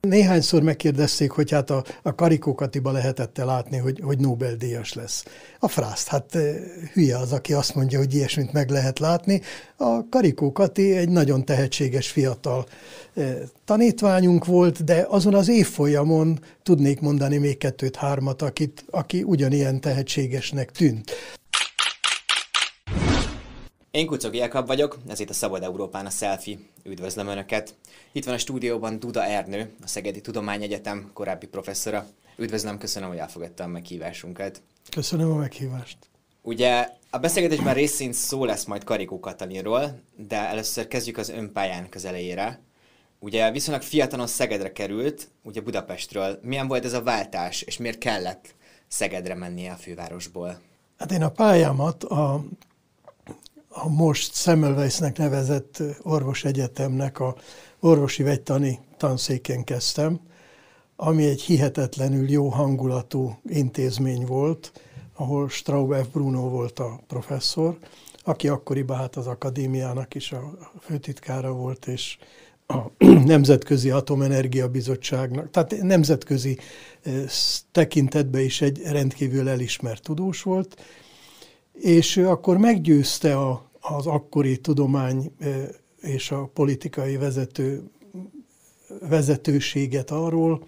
Néhányszor megkérdezték, hogy hát a, a Karikó Katiba lehetette látni, hogy, hogy Nobel-díjas lesz. A frászt, hát eh, hülye az, aki azt mondja, hogy ilyesmit meg lehet látni. A Karikó Kati egy nagyon tehetséges fiatal eh, tanítványunk volt, de azon az évfolyamon tudnék mondani még kettőt-hármat, akit, aki ugyanilyen tehetségesnek tűnt. Én Kucogi Jakab vagyok, ez itt a Szabad Európán a Selfie. Üdvözlöm Önöket! Itt van a stúdióban Duda Ernő, a Szegedi Tudományegyetem korábbi professzora. Üdvözlöm, köszönöm, hogy elfogadta a meghívásunkat. Köszönöm a meghívást. Ugye a beszélgetésben részint szó lesz majd Karikó Katalinról, de először kezdjük az önpályán közelejére. Ugye viszonylag fiatalon Szegedre került, ugye Budapestről. Milyen volt ez a váltás, és miért kellett Szegedre mennie a fővárosból? Hát én a pályámat a a most Semmelweisnek nevezett orvos egyetemnek a orvosi vegytani tanszéken kezdtem, ami egy hihetetlenül jó hangulatú intézmény volt, ahol Straub F. Bruno volt a professzor, aki akkoriban hát az akadémiának is a főtitkára volt, és a Nemzetközi Atomenergia Bizottságnak, tehát nemzetközi tekintetben is egy rendkívül elismert tudós volt, és ő akkor meggyőzte a az akkori tudomány eh, és a politikai vezető, vezetőséget arról,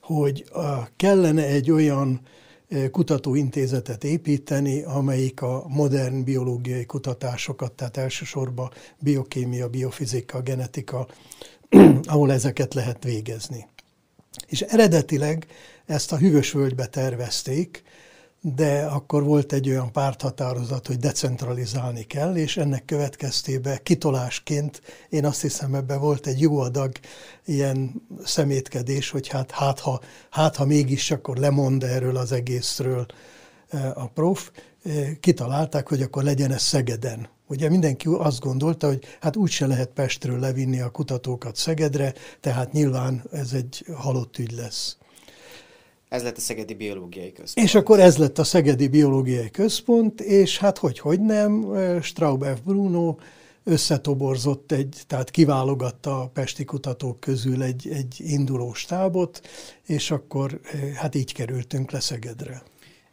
hogy eh, kellene egy olyan eh, kutatóintézetet építeni, amelyik a modern biológiai kutatásokat, tehát elsősorban biokémia, biofizika, genetika, ahol ezeket lehet végezni. És eredetileg ezt a hűvös völgybe tervezték, de akkor volt egy olyan párthatározat, hogy decentralizálni kell, és ennek következtében kitolásként én azt hiszem ebben volt egy jó adag ilyen szemétkedés, hogy hát, hát, ha, hát ha mégis, akkor lemond erről az egészről e, a prof, e, kitalálták, hogy akkor legyen ez Szegeden. Ugye mindenki azt gondolta, hogy hát úgyse lehet Pestről levinni a kutatókat Szegedre, tehát nyilván ez egy halott ügy lesz. Ez lett a Szegedi Biológiai Központ. És akkor ez lett a Szegedi Biológiai Központ, és hát hogy, hogy nem, Straub F. Bruno összetoborzott egy, tehát kiválogatta a pesti kutatók közül egy, egy induló stábot, és akkor eh, hát így kerültünk le Szegedre.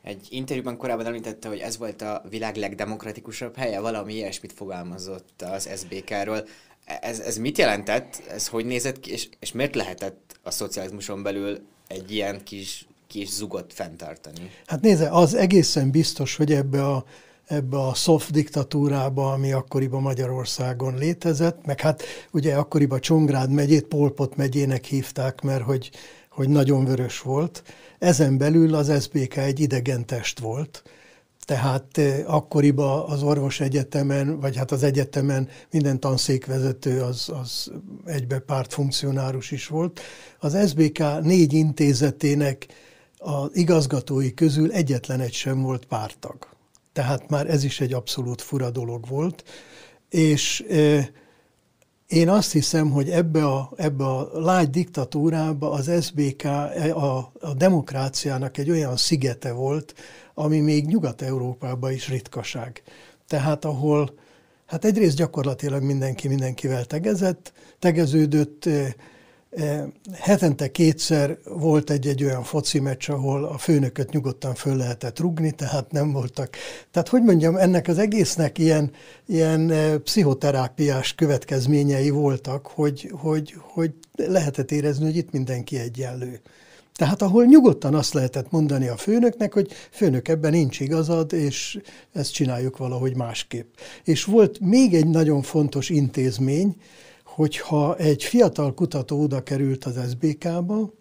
Egy interjúban korábban említette, hogy ez volt a világ legdemokratikusabb helye, valami ilyesmit fogalmazott az SBK-ról. Ez, ez mit jelentett, ez hogy nézett ki, és, és miért lehetett a szocializmuson belül egy ilyen kis kis zugot fenntartani. Hát nézze, az egészen biztos, hogy ebbe a ebbe a soft diktatúrába, ami akkoriban Magyarországon létezett, meg hát ugye akkoriban Csongrád megyét Polpot megyének hívták, mert hogy, hogy nagyon vörös volt. Ezen belül az SBK egy idegen test volt, tehát eh, akkoriban az orvos egyetemen, vagy hát az egyetemen minden tanszékvezető az, az egybe pártfunkcionárus is volt. Az SBK négy intézetének az igazgatói közül egyetlen egy sem volt pártag. Tehát már ez is egy abszolút fura dolog volt, és én azt hiszem, hogy ebbe a, ebbe a lágy diktatúrába az SBK e, a, a demokráciának egy olyan szigete volt, ami még Nyugat-Európában is ritkaság. Tehát ahol hát egyrészt gyakorlatilag mindenki mindenkivel tegezett, tegeződött, Hetente kétszer volt egy-egy olyan foci meccs, ahol a főnököt nyugodtan föl lehetett rugni, tehát nem voltak. Tehát hogy mondjam, ennek az egésznek ilyen, ilyen pszichoterápiás következményei voltak, hogy, hogy, hogy lehetett érezni, hogy itt mindenki egyenlő. Tehát ahol nyugodtan azt lehetett mondani a főnöknek, hogy főnök, ebben nincs igazad, és ezt csináljuk valahogy másképp. És volt még egy nagyon fontos intézmény, hogyha egy fiatal kutató oda került az SBK-ba,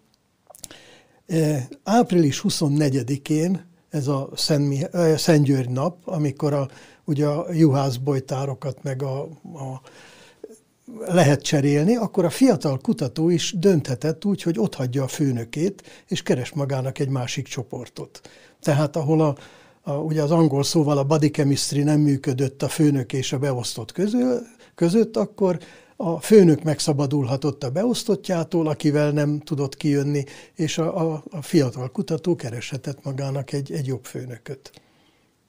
e, április 24-én, ez a Szent, e, Szent György nap, amikor a, ugye a juhászbojtárokat meg a, a lehet cserélni, akkor a fiatal kutató is dönthetett úgy, hogy ott hagyja a főnökét, és keres magának egy másik csoportot. Tehát ahol a, a, ugye az angol szóval a body chemistry nem működött a főnök és a beosztott közül, között, akkor a főnök megszabadulhatott a beosztottjától, akivel nem tudott kijönni, és a, a, a fiatal kutató kereshetett magának egy, egy jobb főnököt.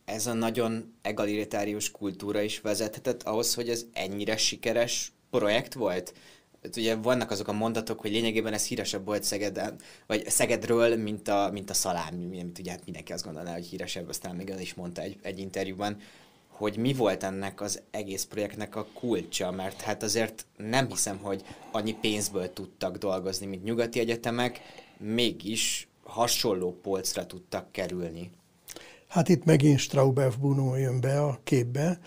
Ez a nagyon egalitárius kultúra is vezethetett ahhoz, hogy ez ennyire sikeres projekt volt? Hát ugye vannak azok a mondatok, hogy lényegében ez híresebb volt Szegeden, vagy Szegedről, mint a, mint a szalámi, mint ugye hát mindenki azt gondolná, hogy híresebb, aztán még ön is mondta egy, egy interjúban, hogy mi volt ennek az egész projektnek a kulcsa, mert hát azért nem hiszem, hogy annyi pénzből tudtak dolgozni, mint nyugati egyetemek, mégis hasonló polcra tudtak kerülni. Hát itt megint Straubev Bruno jön be a képbe,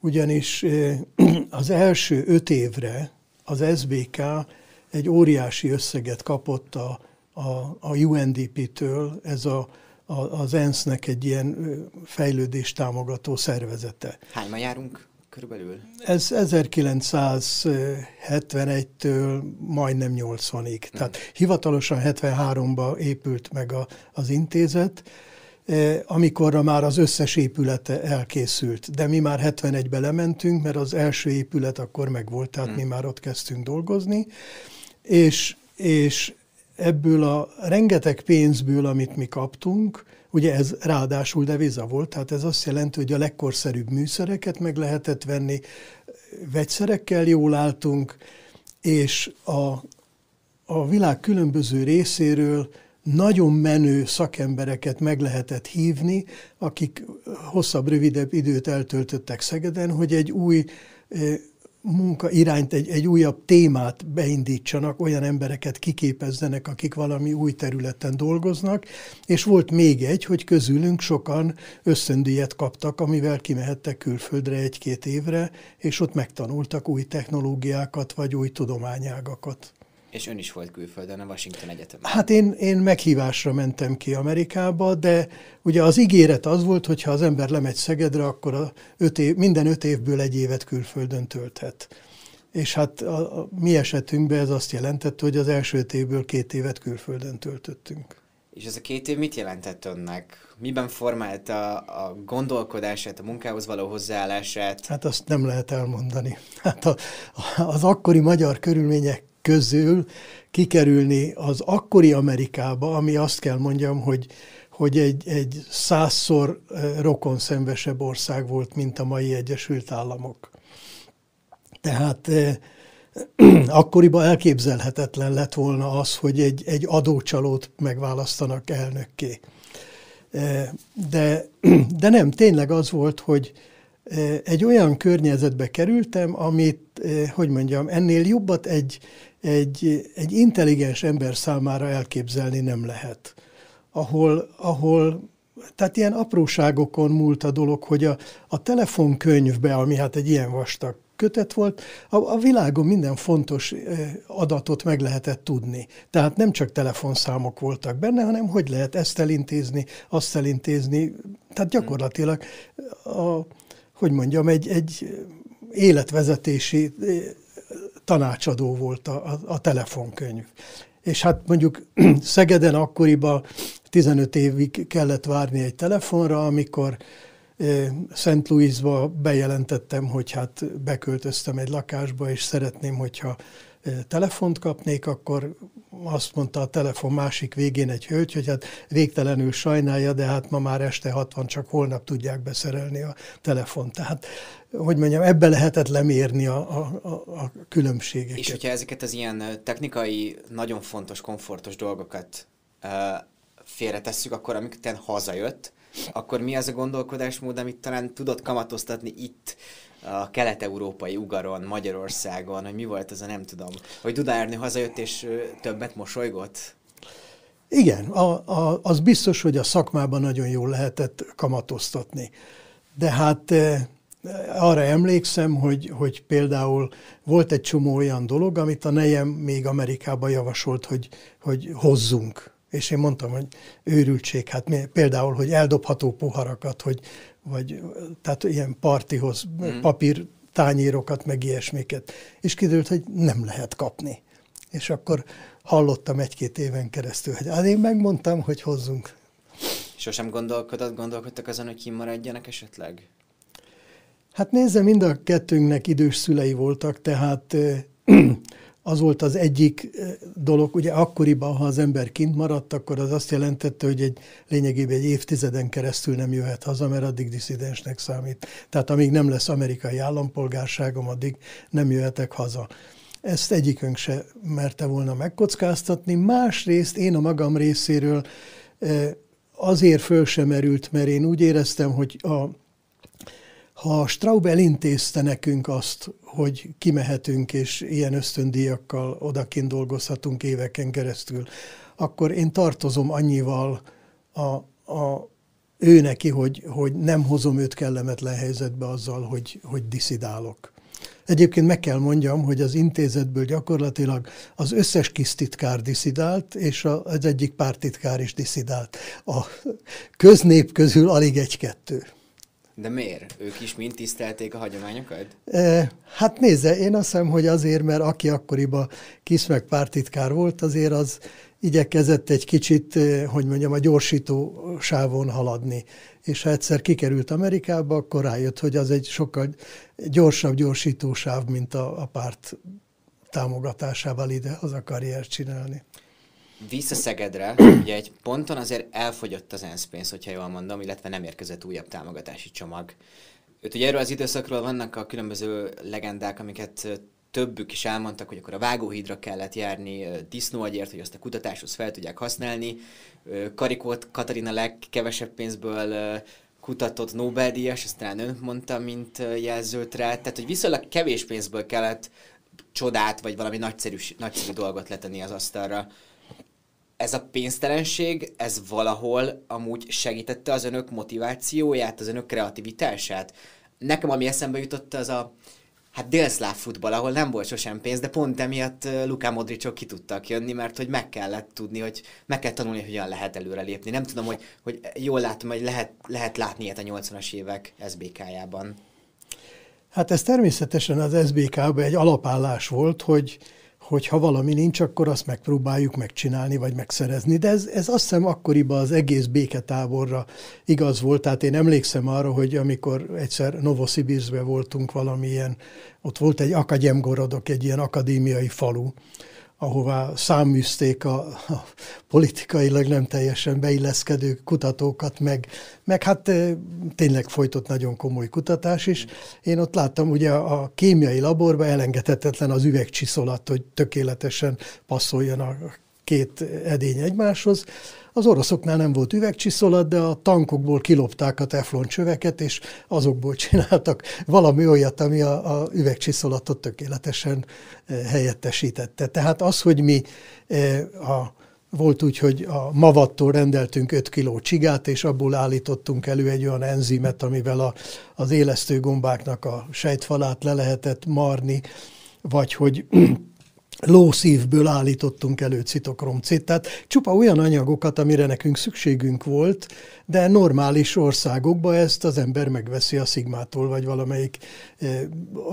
ugyanis az első öt évre az SBK egy óriási összeget kapott a, a, a UNDP-től, ez a az ENSZ-nek egy ilyen fejlődést támogató szervezete. Hányan járunk körülbelül? Ez 1971-től majdnem 80-ig. Hmm. Tehát hivatalosan 73-ba épült meg a, az intézet, eh, amikorra már az összes épülete elkészült. De mi már 71-be lementünk, mert az első épület akkor megvolt, tehát hmm. mi már ott kezdtünk dolgozni, és, és ebből a rengeteg pénzből, amit mi kaptunk, ugye ez ráadásul deviza volt, tehát ez azt jelenti, hogy a legkorszerűbb műszereket meg lehetett venni, vegyszerekkel jól álltunk, és a, a világ különböző részéről nagyon menő szakembereket meg lehetett hívni, akik hosszabb, rövidebb időt eltöltöttek Szegeden, hogy egy új eh, munka irányt, egy, egy újabb témát beindítsanak, olyan embereket kiképezzenek, akik valami új területen dolgoznak, és volt még egy, hogy közülünk sokan ösztöndíjat kaptak, amivel kimehettek külföldre egy-két évre, és ott megtanultak új technológiákat, vagy új tudományágakat. És ön is volt külföldön a Washington egyetemben. Hát én, én meghívásra mentem ki Amerikába, de ugye az ígéret az volt, hogy ha az ember lemegy Szegedre, akkor a öt év, minden öt évből egy évet külföldön tölthet. És hát a, a mi esetünkben ez azt jelentette, hogy az első öt évből két évet külföldön töltöttünk. És ez a két év mit jelentett önnek? Miben formálta a gondolkodását, a munkához való hozzáállását? Hát azt nem lehet elmondani. Hát a, az akkori magyar körülmények közül kikerülni az akkori Amerikába, ami azt kell mondjam, hogy, hogy egy, egy százszor rokon szembesebb ország volt, mint a mai Egyesült Államok. Tehát eh, akkoriban elképzelhetetlen lett volna az, hogy egy, egy adócsalót megválasztanak elnökké. De, de nem, tényleg az volt, hogy egy olyan környezetbe kerültem, amit, hogy mondjam, ennél jobbat egy, egy, egy intelligens ember számára elképzelni nem lehet. Ahol, ahol tehát ilyen apróságokon múlt a dolog, hogy a, a telefonkönyvbe, ami hát egy ilyen vastag kötet volt, a, a világon minden fontos eh, adatot meg lehetett tudni. Tehát nem csak telefonszámok voltak benne, hanem hogy lehet ezt elintézni, azt elintézni. Tehát gyakorlatilag, a, hogy mondjam, egy, egy életvezetési eh, tanácsadó volt a, a, a telefonkönyv. És hát mondjuk Szegeden akkoriban 15 évig kellett várni egy telefonra, amikor Szent Louisba bejelentettem, hogy hát beköltöztem egy lakásba, és szeretném, hogyha telefont kapnék, akkor azt mondta a telefon másik végén egy hölgy, hogy hát végtelenül sajnálja, de hát ma már este 60, csak holnap tudják beszerelni a telefont. Tehát, hogy mondjam, ebbe lehetett lemérni a, a, a különbségeket. És hogyha ezeket az ilyen technikai, nagyon fontos, komfortos dolgokat uh, félretesszük, akkor amikor hazajött, akkor mi az a gondolkodásmód, amit talán tudod kamatoztatni itt, a kelet-európai ugaron, Magyarországon, hogy mi volt az a nem tudom, hogy Duda Ernő hazajött és többet mosolygott? Igen, a, a, az biztos, hogy a szakmában nagyon jól lehetett kamatoztatni. De hát e, arra emlékszem, hogy, hogy például volt egy csomó olyan dolog, amit a nejem még Amerikában javasolt, hogy, hogy hozzunk és én mondtam, hogy őrültség, hát mi, például, hogy eldobható poharakat, hogy, vagy tehát ilyen partihoz mm. papír tányérokat, meg ilyesmiket. És kiderült, hogy nem lehet kapni. És akkor hallottam egy-két éven keresztül, hogy hát én megmondtam, hogy hozzunk. Sosem gondolkodott, gondolkodtak azon, hogy kimaradjanak esetleg? Hát nézze, mind a kettőnknek idős szülei voltak, tehát az volt az egyik eh, dolog, ugye akkoriban, ha az ember kint maradt, akkor az azt jelentette, hogy egy lényegében egy évtizeden keresztül nem jöhet haza, mert addig diszidensnek számít. Tehát amíg nem lesz amerikai állampolgárságom, addig nem jöhetek haza. Ezt egyikünk se merte volna megkockáztatni. Másrészt én a magam részéről eh, azért föl sem erült, mert én úgy éreztem, hogy a ha Straub elintézte nekünk azt, hogy kimehetünk, és ilyen ösztöndíjakkal odakint dolgozhatunk éveken keresztül, akkor én tartozom annyival a, a ő neki, hogy, hogy nem hozom őt kellemetlen helyzetbe azzal, hogy, hogy diszidálok. Egyébként meg kell mondjam, hogy az intézetből gyakorlatilag az összes titkár diszidált, és az egyik pártitkár is diszidált. A köznép közül alig egy-kettő. De miért? Ők is mind tisztelték a hagyományokat? E, hát nézze, én azt hiszem, hogy azért, mert aki akkoriban kis meg pártitkár volt, azért az igyekezett egy kicsit, hogy mondjam, a gyorsító sávon haladni. És ha egyszer kikerült Amerikába, akkor rájött, hogy az egy sokkal gyorsabb gyorsító sáv, mint a, a párt támogatásával ide az a karriert csinálni vissza Szegedre, ugye egy ponton azért elfogyott az ENSZ pénz, hogyha jól mondom, illetve nem érkezett újabb támogatási csomag. Őt ugye erről az időszakról vannak a különböző legendák, amiket többük is elmondtak, hogy akkor a vágóhídra kellett járni disznóagyért, hogy azt a kutatáshoz fel tudják használni. Karikót Katarina legkevesebb pénzből kutatott Nobel-díjas, ezt talán ön mondta, mint jelzőt rá. Tehát, hogy viszonylag kevés pénzből kellett csodát, vagy valami nagyszerű, nagyszerű dolgot letenni az asztalra ez a pénztelenség, ez valahol amúgy segítette az önök motivációját, az önök kreativitását. Nekem ami eszembe jutott, az a hát délszláv futball, ahol nem volt sosem pénz, de pont emiatt Luka Modricok ki tudtak jönni, mert hogy meg kellett tudni, hogy meg kell tanulni, hogy hogyan lehet előrelépni. Nem tudom, hogy, hogy jól látom, hogy lehet, lehet látni ilyet a 80-as évek SBK-jában. Hát ez természetesen az sbk ban egy alapállás volt, hogy hogy ha valami nincs, akkor azt megpróbáljuk megcsinálni, vagy megszerezni. De ez, ez azt hiszem akkoriban az egész béketáborra igaz volt. Tehát én emlékszem arra, hogy amikor egyszer Novosibirzbe voltunk valamilyen, ott volt egy akadémgorodok egy ilyen akadémiai falu, ahová száműzték a, a politikailag nem teljesen beilleszkedő kutatókat, meg, meg hát tényleg folytott nagyon komoly kutatás is. Én ott láttam, ugye a kémiai laborban elengedhetetlen az üvegcsiszolat, hogy tökéletesen passzoljon a két edény egymáshoz, az oroszoknál nem volt üvegcsiszolat, de a tankokból kilopták a teflon csöveket, és azokból csináltak valami olyat, ami a, a üvegcsiszolatot tökéletesen eh, helyettesítette. Tehát az, hogy mi eh, a volt úgy, hogy a mavattól rendeltünk 5 kiló csigát, és abból állítottunk elő egy olyan enzimet, amivel a, az élesztőgombáknak a sejtfalát le lehetett marni, vagy hogy lószívből állítottunk elő citokromcét, tehát csupa olyan anyagokat, amire nekünk szükségünk volt, de normális országokban ezt az ember megveszi a Szigmától, vagy valamelyik ö, eh,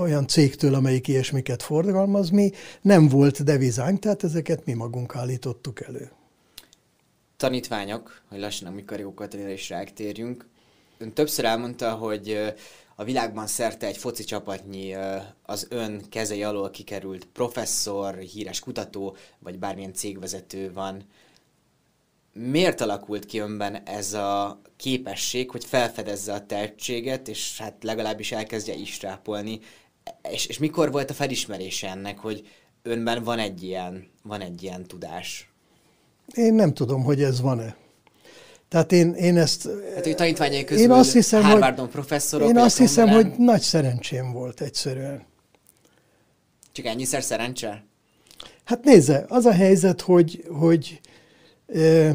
olyan cégtől, amelyik ilyesmiket forgalmaz. Mi nem volt devizánk, tehát ezeket mi magunk állítottuk elő. Tanítványok, hogy lassan a mikariókatrére is rágtérjünk. ön többször elmondta, hogy eh, a világban szerte egy foci csapatnyi az ön kezei alól kikerült professzor, híres kutató, vagy bármilyen cégvezető van. Miért alakult ki önben ez a képesség, hogy felfedezze a tehetséget, és hát legalábbis elkezdje rápolni? És, és mikor volt a felismerése ennek, hogy önben van egy ilyen, van egy ilyen tudás? Én nem tudom, hogy ez van-e. Tehát én, én ezt... Hát ő tanítványai közül én azt hiszem, Harvardon hogy, professzorok. Én azt hiszem, hogy nagy szerencsém volt egyszerűen. Csak ennyiszer szerencse? Hát nézze, az a helyzet, hogy, hogy euh,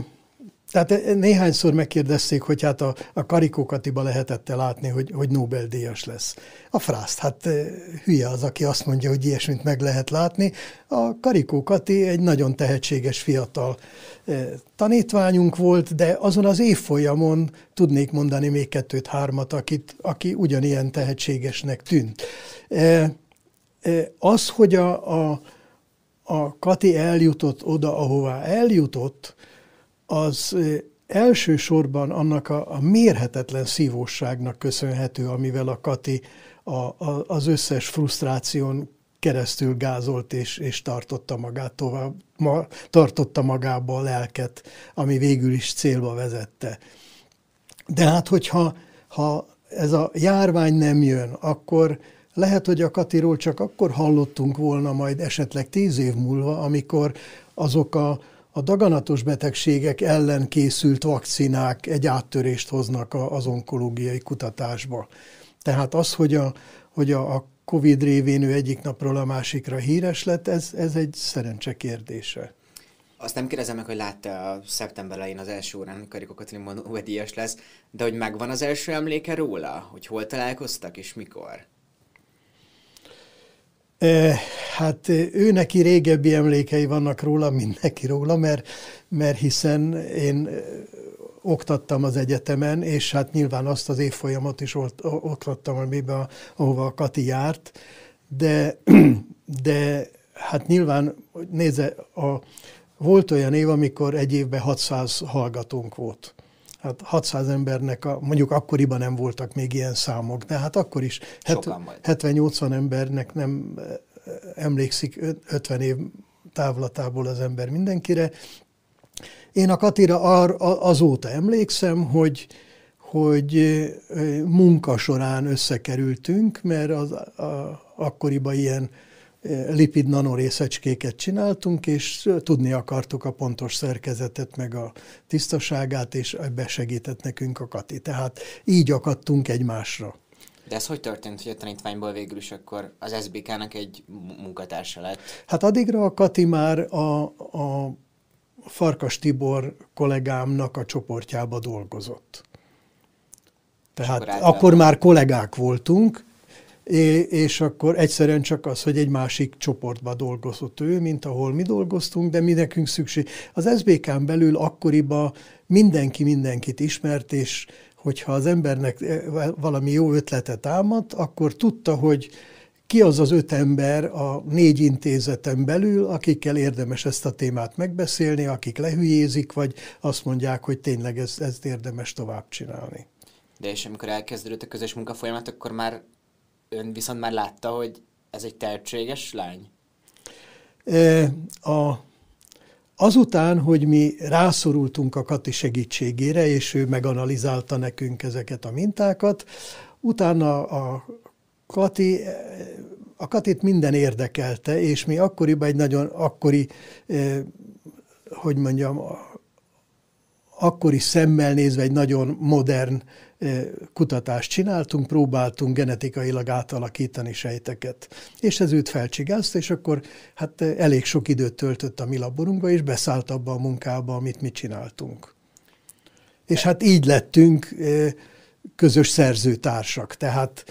tehát e, e, néhányszor megkérdezték, hogy hát a, a Karikó Katiba lehetette látni, hogy, hogy Nobel-díjas lesz. A frászt, hát e, hülye az, aki azt mondja, hogy ilyesmit meg lehet látni. A Karikó Kati egy nagyon tehetséges fiatal tanítványunk volt, de azon az évfolyamon tudnék mondani még kettőt-hármat, akit, aki ugyanilyen tehetségesnek tűnt. Az, hogy a, a, a Kati eljutott oda, ahová eljutott, az elsősorban annak a, a mérhetetlen szívóságnak köszönhető, amivel a Kati a, a, az összes frusztráción keresztül gázolt és, és tartotta, magát tovább, ma, tartotta magába a lelket, ami végül is célba vezette. De hát, hogyha ha ez a járvány nem jön, akkor lehet, hogy a Katiról csak akkor hallottunk volna majd esetleg tíz év múlva, amikor azok a, a daganatos betegségek ellen készült vakcinák egy áttörést hoznak a, az onkológiai kutatásba. Tehát az, hogy a, hogy a, a COVID révén ő egyik napról a másikra híres lett, ez, ez egy szerencse kérdése. Azt nem kérdezem meg, hogy látta a szeptember elején az első órán, amikor Karikó Katalin díjas lesz, de hogy megvan az első emléke róla, hogy hol találkoztak és mikor? Hát ő neki régebbi emlékei vannak róla, mint neki róla, mert, mert hiszen én oktattam az egyetemen, és hát nyilván azt az évfolyamot is ott, oktattam, amiben, ahova a Kati járt, de, de hát nyilván, nézze, a, volt olyan év, amikor egy évben 600 hallgatónk volt hát 600 embernek, a, mondjuk akkoriban nem voltak még ilyen számok, de hát akkor is 70-80 embernek nem eh, emlékszik 50 év távlatából az ember mindenkire. Én a Katira ar, azóta emlékszem, hogy hogy eh, munka során összekerültünk, mert az a, akkoriban ilyen lipid nanorészecskéket csináltunk, és tudni akartuk a pontos szerkezetet, meg a tisztaságát, és ebbe segített nekünk a Kati. Tehát így akadtunk egymásra. De ez hogy történt, hogy a tanítványból végül is akkor az SBK-nak egy munkatársa lett? Hát addigra a Kati már a, a Farkas Tibor kollégámnak a csoportjába dolgozott. Tehát akkor, akkor már kollégák voltunk, és akkor egyszerűen csak az, hogy egy másik csoportba dolgozott ő, mint ahol mi dolgoztunk, de mi nekünk szükség. Az SBK-n belül akkoriban mindenki mindenkit ismert, és hogyha az embernek eh, valami jó ötletet támadt, akkor tudta, hogy ki az az öt ember a négy intézeten belül, akikkel érdemes ezt a témát megbeszélni, akik lehülyézik, vagy azt mondják, hogy tényleg ezt, ezt érdemes tovább csinálni. De és amikor elkezdődött a közös munkafolyamat, akkor már ön viszont már látta, hogy ez egy tehetséges lány? A, azután, hogy mi rászorultunk a Kati segítségére, és ő meganalizálta nekünk ezeket a mintákat, utána a Kati a Katit minden érdekelte, és mi akkoriban egy nagyon akkori, eh, hogy mondjam, akkori szemmel nézve egy nagyon modern kutatást csináltunk, próbáltunk genetikailag átalakítani sejteket. És ez őt felcsigázta, és akkor hát elég sok időt töltött a mi laborunkba, és beszállt abba a munkába, amit mi csináltunk. És hát így lettünk közös szerzőtársak. Tehát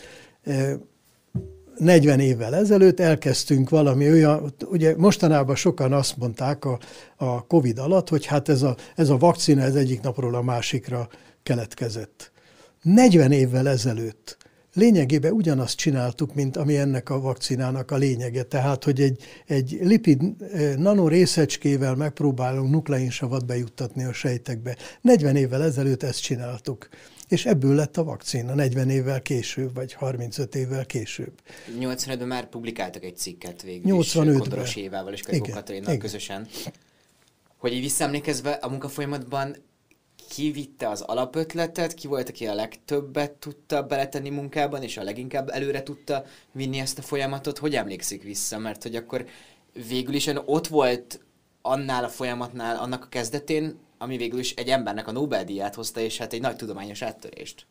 40 évvel ezelőtt elkezdtünk valami olyan, ugye mostanában sokan azt mondták a, a Covid alatt, hogy hát ez a, ez a vakcina ez egyik napról a másikra keletkezett. 40 évvel ezelőtt lényegében ugyanazt csináltuk, mint ami ennek a vakcinának a lényege. Tehát, hogy egy, egy lipid eh, nanorészecskével megpróbálunk nukleinsavat bejuttatni a sejtekbe. 40 évvel ezelőtt ezt csináltuk és ebből lett a vakcina 40 évvel később, vagy 35 évvel később. 85-ben már publikáltak egy cikket végül 85 is, Kondoros Évával és Kajkó Katalinnal közösen. Hogy így visszaemlékezve a munkafolyamatban ki vitte az alapötletet, ki volt, aki a legtöbbet tudta beletenni munkában, és a leginkább előre tudta vinni ezt a folyamatot, hogy emlékszik vissza, mert hogy akkor végül is ön ott volt annál a folyamatnál, annak a kezdetén, ami végül is egy embernek a Nobel-díját hozta, és hát egy nagy tudományos áttörést.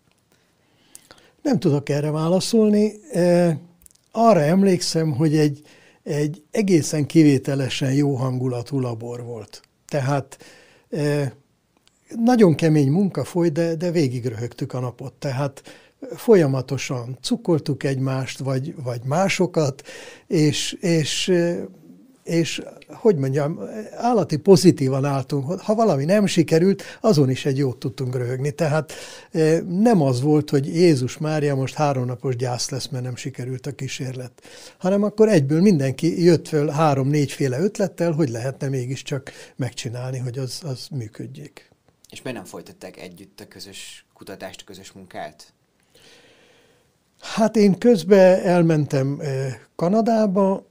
Nem tudok erre válaszolni. E, arra emlékszem, hogy egy, egy egészen kivételesen jó hangulatú labor volt. Tehát e, nagyon kemény munka folyt, de, de végig röhögtük a napot. Tehát folyamatosan cukoltuk egymást, vagy, vagy másokat, és, és e, és hogy mondjam, állati pozitívan álltunk. Ha valami nem sikerült, azon is egy jót tudtunk röhögni. Tehát e, nem az volt, hogy Jézus Mária most háromnapos gyász lesz, mert nem sikerült a kísérlet, hanem akkor egyből mindenki jött föl három-négyféle ötlettel, hogy lehetne mégiscsak megcsinálni, hogy az, az működjék. És miért nem folytatták együtt a közös kutatást, a közös munkát? Hát én közben elmentem e, Kanadába,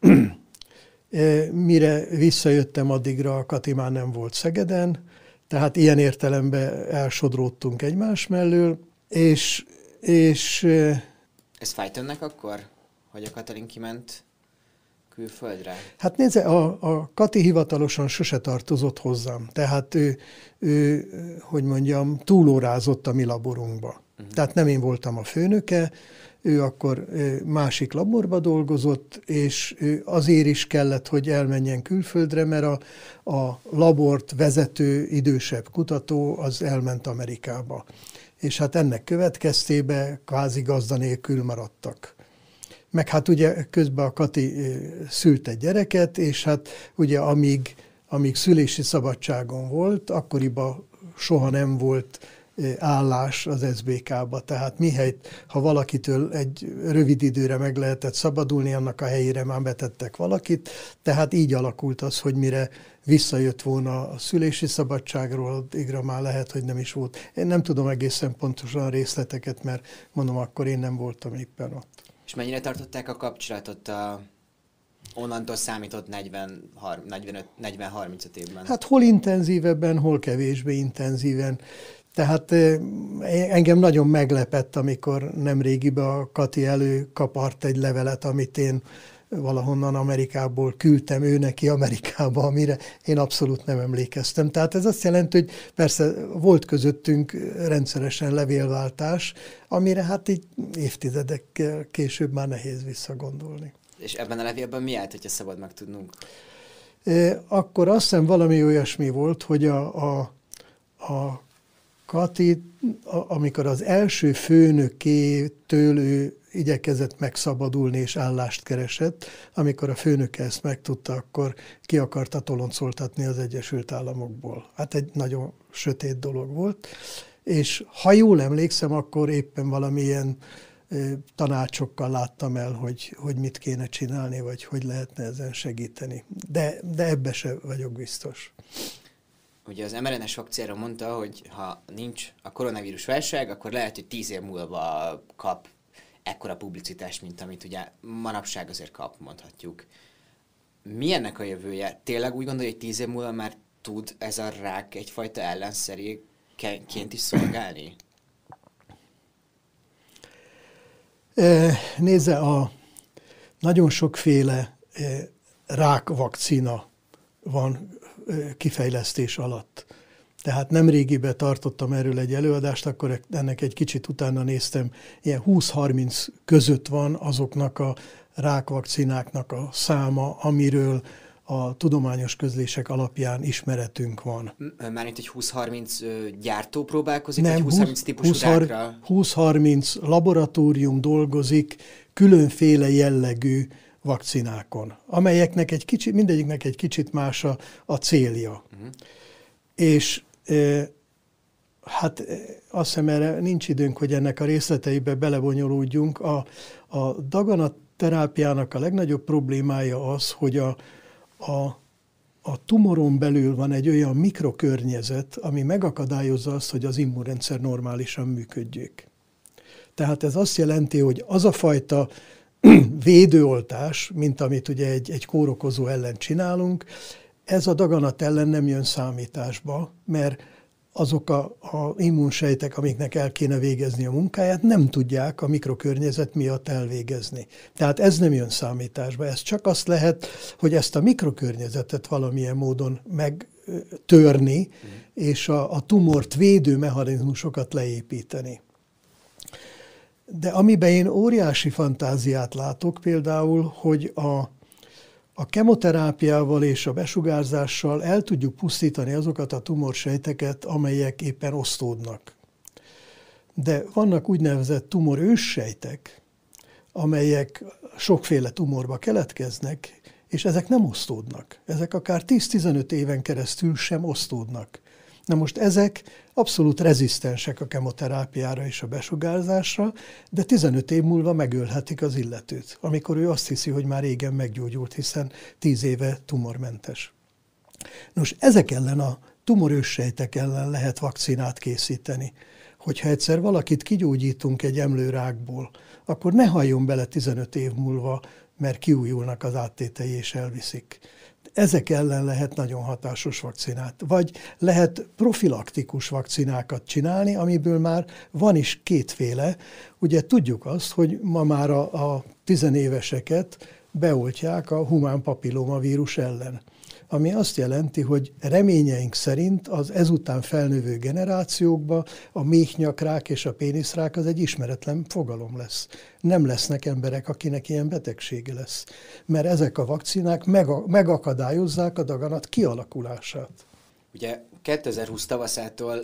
Mire visszajöttem, addigra a Kati már nem volt Szegeden, tehát ilyen értelemben elsodródtunk egymás mellől, és... és Ez fájt önnek akkor, hogy a Katalin kiment külföldre? Hát nézze, a, a Kati hivatalosan sose tartozott hozzám, tehát ő, ő hogy mondjam, túlórázott a mi laborunkba. Uh-huh. Tehát nem én voltam a főnöke, ő akkor másik laborba dolgozott, és azért is kellett, hogy elmenjen külföldre, mert a, a labort vezető idősebb kutató az elment Amerikába. És hát ennek következtében kvázi gazda nélkül maradtak. Meg hát ugye közben a Kati szült egy gyereket, és hát ugye amíg, amíg szülési szabadságon volt, akkoriban soha nem volt állás az SBK-ba. Tehát mihelyt, ha valakitől egy rövid időre meg lehetett szabadulni, annak a helyére már betettek valakit, tehát így alakult az, hogy mire visszajött volna a szülési szabadságról, addigra már lehet, hogy nem is volt. Én nem tudom egészen pontosan a részleteket, mert mondom, akkor én nem voltam éppen ott. És mennyire tartották a kapcsolatot a onnantól számított 40-35 évben? Hát hol intenzívebben, hol kevésbé intenzíven. Tehát engem nagyon meglepett, amikor nemrégiben a Kati előkapart egy levelet, amit én valahonnan Amerikából küldtem ő neki Amerikába, amire én abszolút nem emlékeztem. Tehát ez azt jelenti, hogy persze volt közöttünk rendszeresen levélváltás, amire hát így évtizedek később már nehéz visszagondolni. És ebben a levélben mi állt, hogyha szabad megtudnunk? Akkor azt hiszem valami olyasmi volt, hogy a, a, a Kati, amikor az első főnökétől ő igyekezett megszabadulni és állást keresett, amikor a főnöke ezt megtudta, akkor ki akarta toloncoltatni az Egyesült Államokból. Hát egy nagyon sötét dolog volt, és ha jól emlékszem, akkor éppen valamilyen tanácsokkal láttam el, hogy, hogy mit kéne csinálni, vagy hogy lehetne ezen segíteni. De, de ebbe se vagyok biztos ugye az mrna vakcinára mondta, hogy ha nincs a koronavírus válság, akkor lehet, hogy tíz év múlva kap ekkora publicitást, mint amit ugye manapság azért kap, mondhatjuk. Mi ennek a jövője? Tényleg úgy gondolja, hogy tíz év múlva már tud ez a rák egyfajta ellenszeréként is szolgálni? Nézze, a nagyon sokféle rák vakcina van kifejlesztés alatt. Tehát nem régibe tartottam erről egy előadást, akkor ennek egy kicsit utána néztem, ilyen 20-30 között van azoknak a rákvakcináknak a száma, amiről a tudományos közlések alapján ismeretünk van. Már itt egy 20-30 gyártó próbálkozik, Nem, egy 20-30 típusú 20-30 laboratórium dolgozik, különféle jellegű vakcinákon, amelyeknek egy kicsit, mindegyiknek egy kicsit más a, a célja. Uh-huh. És e, hát e, azt hiszem erre nincs időnk, hogy ennek a részleteibe belebonyolódjunk. A, a daganat terápiának a legnagyobb problémája az, hogy a, a a tumoron belül van egy olyan mikrokörnyezet, ami megakadályozza azt, hogy az immunrendszer normálisan működjék. Tehát ez azt jelenti, hogy az a fajta védőoltás, mint amit ugye egy, egy kórokozó ellen csinálunk, ez a daganat ellen nem jön számításba, mert azok a, a immunsejtek, amiknek el kéne végezni a munkáját, nem tudják a mikrokörnyezet miatt elvégezni. Tehát ez nem jön számításba, ez csak azt lehet, hogy ezt a mikrokörnyezetet valamilyen módon megtörni, mm. és a, a tumort védő mechanizmusokat leépíteni. De amiben én óriási fantáziát látok például, hogy a, a kemoterápiával és a besugárzással el tudjuk pusztítani azokat a tumorsejteket, amelyek éppen osztódnak. De vannak úgynevezett tumor őssejtek, amelyek sokféle tumorba keletkeznek, és ezek nem osztódnak. Ezek akár 10-15 éven keresztül sem osztódnak. Na most ezek abszolút rezisztensek a kemoterápiára és a besugárzásra, de 15 év múlva megölhetik az illetőt, amikor ő azt hiszi, hogy már régen meggyógyult, hiszen 10 éve tumormentes. Nos, ezek ellen a sejtek ellen lehet vakcinát készíteni. Hogyha egyszer valakit kigyógyítunk egy emlőrákból, akkor ne halljon bele 15 év múlva, mert kiújulnak az áttétei és elviszik ezek ellen lehet nagyon hatásos vakcinát. Vagy lehet profilaktikus vakcinákat csinálni, amiből már van is kétféle. Ugye tudjuk azt, hogy ma már a, a tizenéveseket beoltják a humán papilloma vírus ellen ami azt jelenti, hogy reményeink szerint az ezután felnövő generációkba a méhnyakrák és a péniszrák az egy ismeretlen fogalom lesz. Nem lesznek emberek, akinek ilyen betegsége lesz, mert ezek a vakcinák meg- megakadályozzák a daganat kialakulását. Ugye 2020 tavaszától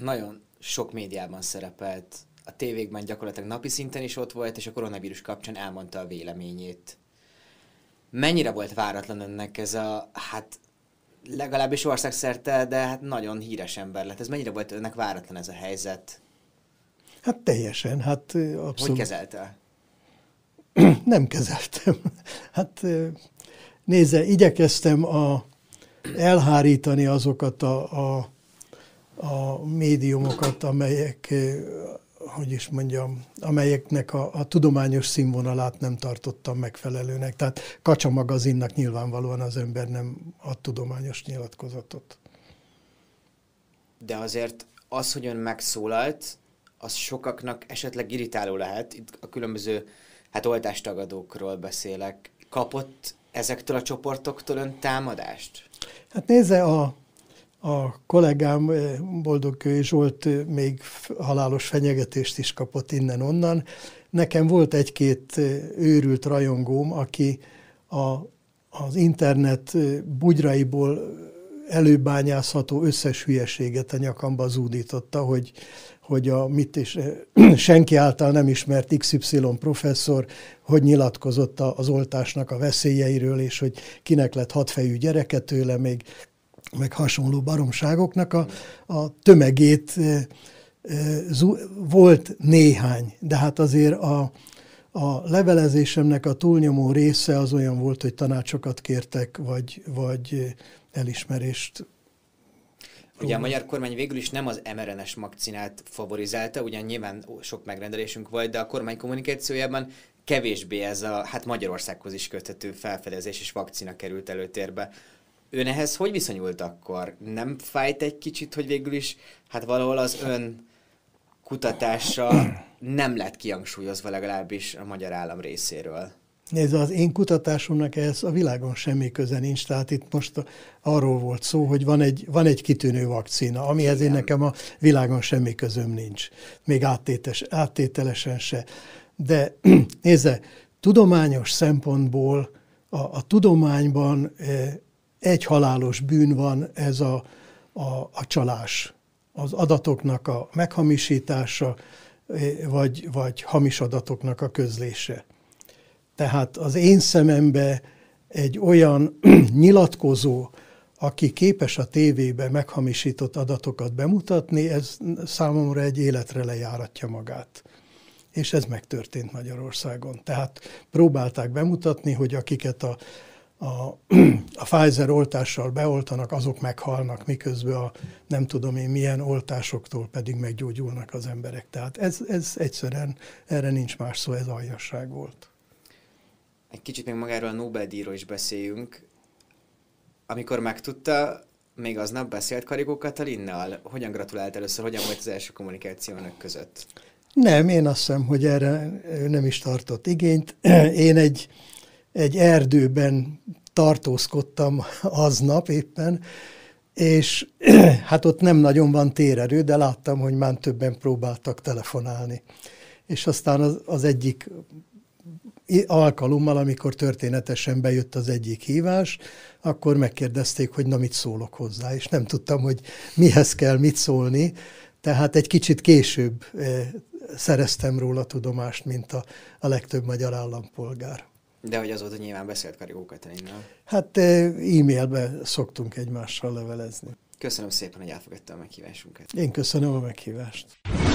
nagyon sok médiában szerepelt, a tévékben gyakorlatilag napi szinten is ott volt, és a koronavírus kapcsán elmondta a véleményét Mennyire volt váratlan ennek ez a, hát legalábbis országszerte, de hát nagyon híres ember lett. Ez mennyire volt önnek váratlan ez a helyzet? Hát teljesen, hát abszolút. Hogy kezelte? Nem kezeltem. Hát nézze, igyekeztem a, elhárítani azokat a, a, a médiumokat, amelyek hogy is mondjam, amelyeknek a, a tudományos színvonalát nem tartottam megfelelőnek. Tehát Kacsa magazinnak nyilvánvalóan az ember nem ad tudományos nyilatkozatot. De azért az, hogy ön megszólalt, az sokaknak esetleg irritáló lehet. Itt a különböző, hát oltástagadókról beszélek. Kapott ezektől a csoportoktól ön támadást? Hát nézze, a a kollégám eh, Boldogkő volt eh, még halálos fenyegetést is kapott innen-onnan. Nekem volt egy-két eh, őrült rajongóm, aki a, az internet bugyraiból előbányázható összes hülyeséget a nyakamba zúdította, hogy, hogy a mit is senki által nem ismert XY professzor, hogy nyilatkozott az oltásnak a veszélyeiről, és hogy kinek lett hatfejű gyereke tőle, még meg hasonló baromságoknak a, a tömegét volt néhány, de hát azért a, a levelezésemnek a túlnyomó része az olyan volt, hogy tanácsokat kértek, vagy, vagy elismerést. Ugye a magyar kormány végül is nem az MRNS vakcinát favorizálta, ugyan nyilván sok megrendelésünk volt, de a kormány kommunikációjában kevésbé ez a hát Magyarországhoz is köthető felfedezés és vakcina került előtérbe. Ön ehhez hogy viszonyult akkor? Nem fájt egy kicsit, hogy végül is, hát valahol az ön kutatása nem lett kihangsúlyozva legalábbis a magyar állam részéről? Nézd, az én kutatásomnak ez a világon semmi köze nincs, tehát itt most arról volt szó, hogy van egy, van egy kitűnő vakcina, amihez én nekem a világon semmi közöm nincs, még áttétes, áttételesen se. De nézze, tudományos szempontból a, a tudományban eh, egy halálos bűn van, ez a, a, a csalás. Az adatoknak a meghamisítása, eh, vagy, vagy hamis adatoknak a közlése. Tehát az én szemembe egy olyan nyilatkozó, aki képes a tévébe meghamisított adatokat bemutatni, ez számomra egy életre lejáratja magát. És ez megtörtént Magyarországon. Tehát próbálták bemutatni, hogy akiket a a, a Pfizer oltással beoltanak, azok meghalnak, miközben a nem tudom én milyen oltásoktól pedig meggyógyulnak az emberek. Tehát ez, ez egyszerűen, erre nincs más szó, ez aljasság volt. Egy kicsit még magáról a Nobel-díjról is beszéljünk. Amikor megtudta, még aznap beszélt Karigó Katalinnal? Hogyan gratulált először, hogyan volt az első kommunikációnak között? Nem, én azt hiszem, hogy erre ő nem is tartott igényt. Én egy egy erdőben tartózkodtam aznap éppen, és hát ott nem nagyon van térerő, de láttam, hogy már többen próbáltak telefonálni. És aztán az, az egyik alkalommal, amikor történetesen bejött az egyik hívás, akkor megkérdezték, hogy na mit szólok hozzá, és nem tudtam, hogy mihez kell mit szólni, tehát egy kicsit később eh, szereztem róla tudomást, mint a, a legtöbb magyar állampolgár. De hogy azóta nyilván beszélt Karikó Katalinnal. Hát e-mailbe szoktunk egymással levelezni. Köszönöm szépen, hogy elfogadta a meghívásunkat. Én köszönöm a meghívást.